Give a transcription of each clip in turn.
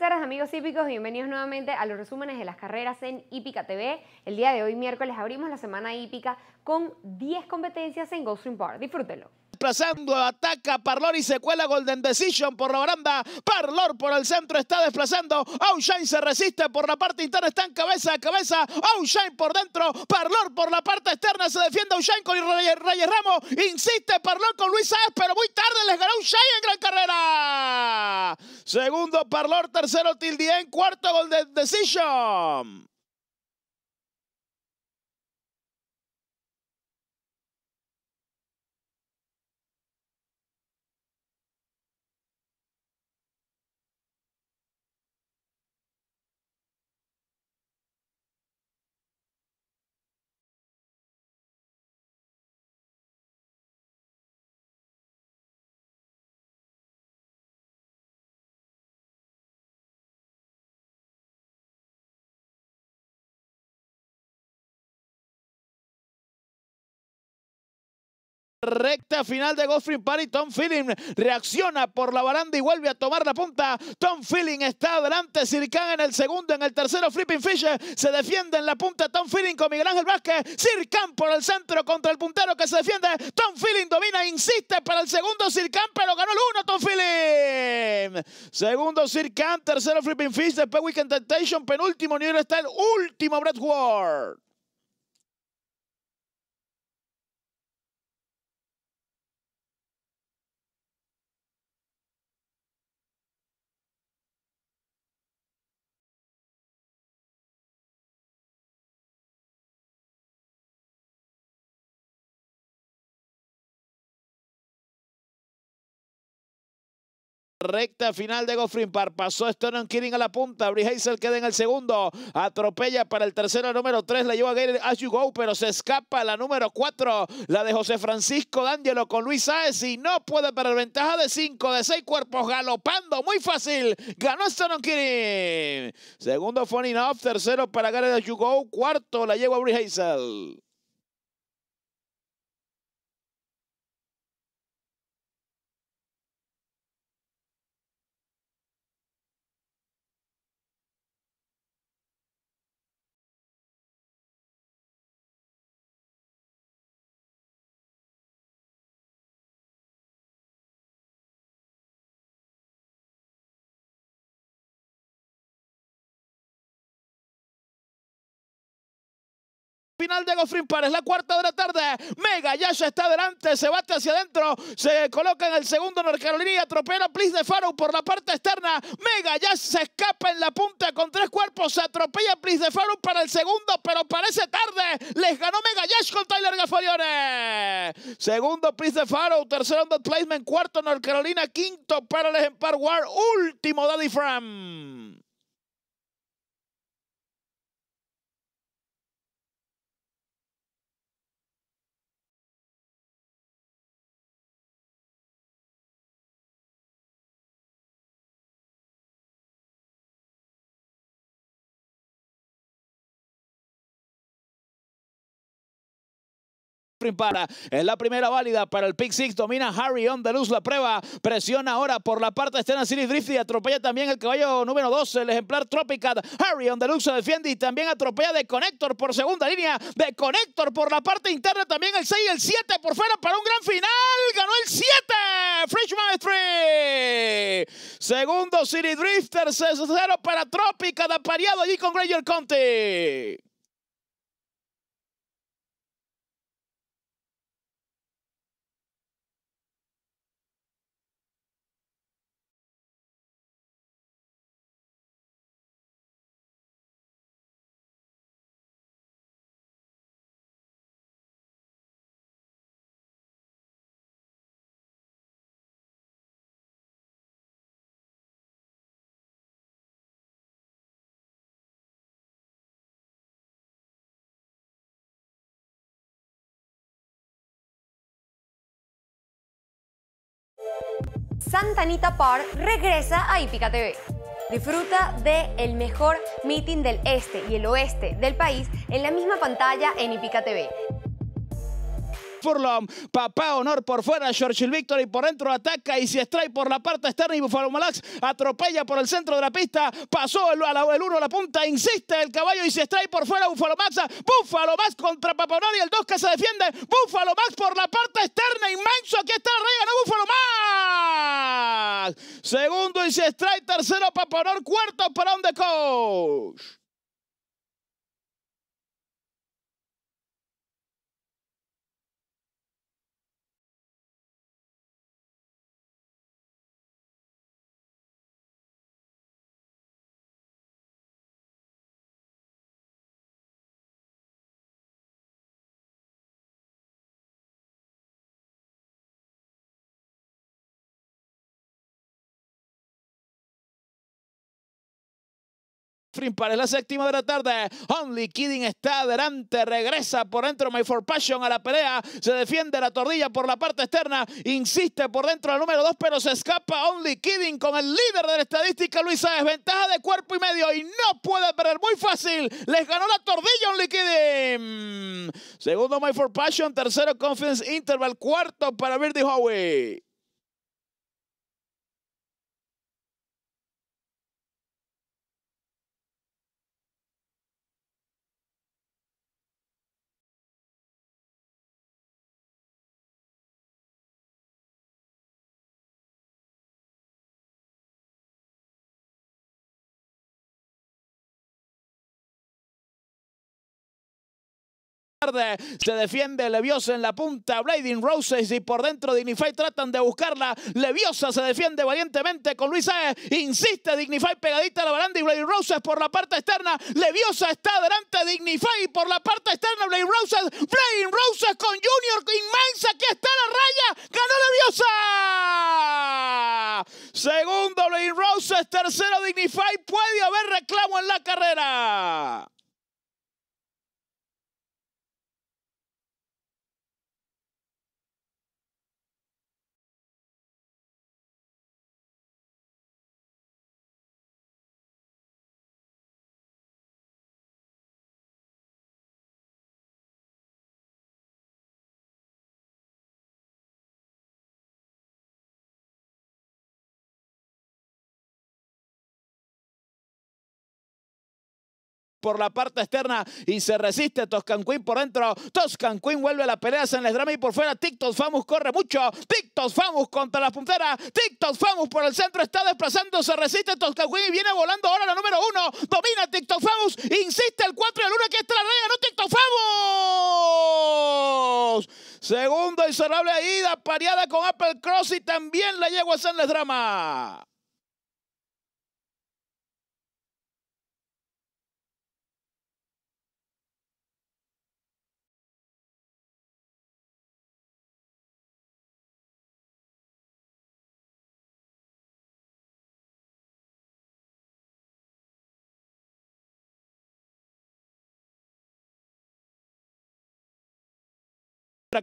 tardes amigos hípicos, bienvenidos nuevamente a los resúmenes de las carreras en Hípica TV. El día de hoy miércoles abrimos la semana hípica con 10 competencias en Goldstream Park. Disfrútelo. Desplazando, ataca Parlor y secuela Golden Decision por la baranda. Parlor por el centro está desplazando. Outshine se resiste por la parte interna, está en cabeza a cabeza. Outshine por dentro, Parlor por la parte externa, se defiende Outshine con Reyes Ramos. Insiste Parlor con Luis Sáez, pero muy tarde les ganó Outshine en Segundo, Parlor. Tercero, en Cuarto, gol de Decision. recta final de Godfrey Parry. Tom Feeling reacciona por la baranda y vuelve a tomar la punta. Tom Feeling está adelante. Sirkan en el segundo, en el tercero. Flipping Fisher se defiende en la punta. Tom Feeling con Miguel Ángel Vázquez. Sirkan por el centro contra el puntero que se defiende. Tom Feeling domina, insiste para el segundo. Sirkan, pero ganó el uno. Tom Feeling. Segundo Sirkan, tercero Flipping Fisher. Después Weekend Temptation, penúltimo nivel está el último Brett Ward. Recta final de Goffrin par Pasó Stone Kirin a la punta. Brie Hazel queda en el segundo. Atropella para el tercero, el número 3. La lleva Gary As You pero se escapa la número 4. La de José Francisco D'Angelo con Luis Saez. Y no puede perder ventaja de 5, de 6 cuerpos. Galopando, muy fácil. Ganó Stone Kirin, Segundo, Funny Off. Tercero para Gary As You Cuarto, la lleva Brie Hazel. final de para es La cuarta de la tarde. Mega yash está adelante. Se bate hacia adentro. Se coloca en el segundo Norcarolina. Atropella please de Faro por la parte externa. Mega yash se escapa en la punta con tres cuerpos. Se atropella please de Faro para el segundo, pero parece tarde. Les ganó Mega Yash con Tyler Gafalione, Segundo please de Faro. Tercero the Placement. Cuarto North Carolina. Quinto para el Empire War. Último Daddy Fram. prepara. Es la primera válida para el pick six. Domina Harry on the luz la prueba. Presiona ahora por la parte externa City Drift y atropella también el caballo número 12, el ejemplar Tropical. Harry on the luz se defiende y también atropella de Connector por segunda línea. De Connector por la parte interna también el 6 y el 7 por fuera para un gran final. Ganó el 7. Fresh Street. Segundo City Drifter. 6 0 para Tropicad Apareado allí con Granger Conte. Santanita Park regresa a Ipica TV. Disfruta de el mejor meeting del este y el oeste del país en la misma pantalla en iPicatv. TV. Furlong. Papá Honor por fuera, Churchill y por dentro ataca y se extrae por la parte externa y Buffalo Malax atropella por el centro de la pista. Pasó el, el uno a la punta, insiste el caballo y se extrae por fuera Buffalo Max. Buffalo Max contra Papá Honor y el 2 que se defiende. Buffalo Max por la parte externa, inmenso. Aquí está el rey, Buffalo Max. Segundo y se extrae tercero Papá Honor, cuarto para donde coach. es la séptima de la tarde. Only Kidding está adelante. Regresa por dentro My For Passion a la pelea. Se defiende la tordilla por la parte externa. Insiste por dentro al número 2, pero se escapa Only Kidding con el líder de la estadística, Luis Desventaja Ventaja de cuerpo y medio y no puede perder. Muy fácil. Les ganó la tordilla Only Kidding. Segundo My For Passion. Tercero Confidence Interval. Cuarto para Birdie Howie. Se defiende Leviosa en la punta, Blading Roses y por dentro Dignify tratan de buscarla. Leviosa se defiende valientemente con Luis Insiste Dignify pegadita a la baranda y Blading Roses por la parte externa. Leviosa está delante Dignify por la parte externa Blading Roses. Blading Roses con Junior inmensa. Aquí está la raya. Ganó Leviosa. Segundo Blading Roses. Tercero Dignify. Puede haber reclamo en la carrera. por la parte externa y se resiste Toscan Queen por dentro. Toscan Queen vuelve a la pelea, se drama y por fuera. TikTok Famous corre mucho. TikTok Famous contra la puntera. TikTok Famous por el centro está desplazando, se resiste Toscan Queen y viene volando ahora la número uno. Domina TikTok Famous. insiste el 4 y el 1, que está la no TikTok Famous. Segundo y cerrable ida, pareada con Apple Cross y también la a se drama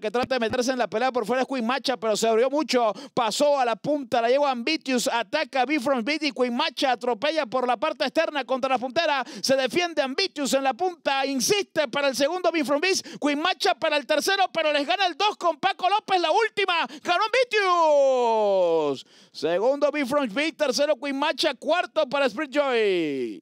que trata de meterse en la pelea por fuera es Queen Macha, pero se abrió mucho, pasó a la punta, la lleva Ambitius, ataca B from y Queen Macha atropella por la parte externa contra la puntera, se defiende Ambitius en la punta, insiste para el segundo B from Queen Macha para el tercero, pero les gana el 2 con Paco López, la última, ganó Ambitious. Segundo B tercero Queen Macha, cuarto para Spring Joy.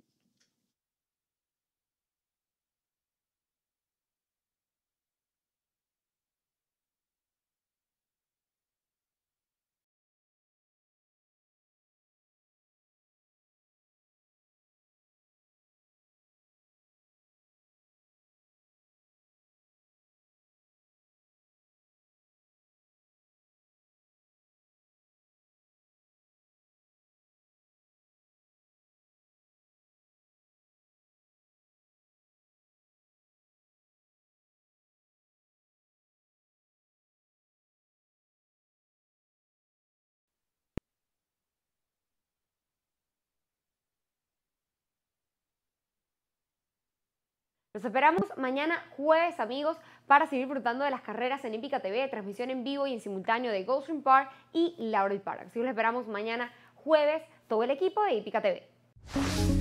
Los esperamos mañana jueves, amigos, para seguir disfrutando de las carreras en Épica TV, transmisión en vivo y en simultáneo de Goldstream Park y Laurel Park. Así que los esperamos mañana jueves, todo el equipo de Ipica TV.